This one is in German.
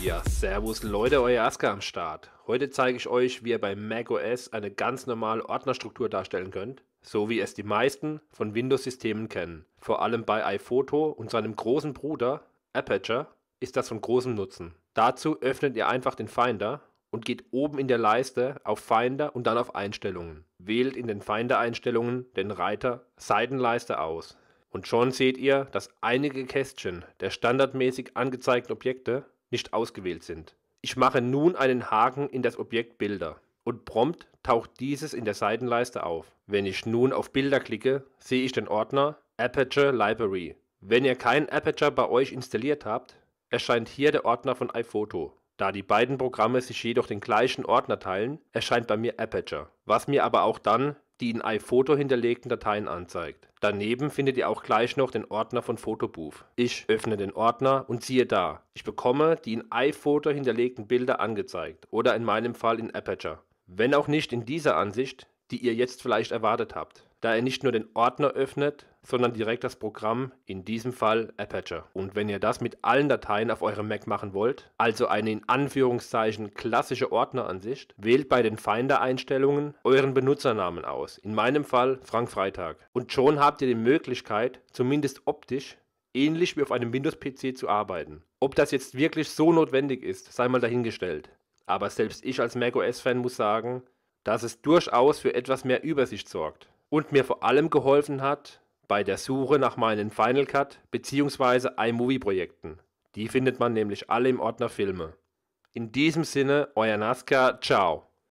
Ja, servus Leute, euer Aska am Start. Heute zeige ich euch, wie ihr bei macOS eine ganz normale Ordnerstruktur darstellen könnt, so wie es die meisten von Windows-Systemen kennen. Vor allem bei iPhoto und seinem großen Bruder Aperture ist das von großem Nutzen. Dazu öffnet ihr einfach den Finder und geht oben in der Leiste auf Finder und dann auf Einstellungen. Wählt in den Finder-Einstellungen den Reiter Seitenleiste aus. Und schon seht ihr, dass einige Kästchen der standardmäßig angezeigten Objekte nicht ausgewählt sind. Ich mache nun einen Haken in das Objekt Bilder und prompt taucht dieses in der Seitenleiste auf. Wenn ich nun auf Bilder klicke, sehe ich den Ordner Aperture Library. Wenn ihr kein Aperture bei euch installiert habt, erscheint hier der Ordner von iPhoto. Da die beiden Programme sich jedoch den gleichen Ordner teilen, erscheint bei mir Aperture, was mir aber auch dann die in iPhoto hinterlegten Dateien anzeigt. Daneben findet ihr auch gleich noch den Ordner von Photobooth. Ich öffne den Ordner und siehe da, ich bekomme die in iPhoto hinterlegten Bilder angezeigt oder in meinem Fall in Aperture. Wenn auch nicht in dieser Ansicht, die ihr jetzt vielleicht erwartet habt, da er nicht nur den Ordner öffnet, sondern direkt das Programm, in diesem Fall Apache. Und wenn ihr das mit allen Dateien auf eurem Mac machen wollt, also eine in Anführungszeichen klassische Ordneransicht, wählt bei den Finder-Einstellungen euren Benutzernamen aus, in meinem Fall Frank Freitag. Und schon habt ihr die Möglichkeit, zumindest optisch, ähnlich wie auf einem Windows-PC zu arbeiten. Ob das jetzt wirklich so notwendig ist, sei mal dahingestellt. Aber selbst ich als macOS-Fan muss sagen, dass es durchaus für etwas mehr Übersicht sorgt und mir vor allem geholfen hat bei der Suche nach meinen Final Cut bzw. iMovie-Projekten. Die findet man nämlich alle im Ordner Filme. In diesem Sinne, euer Nazca, ciao.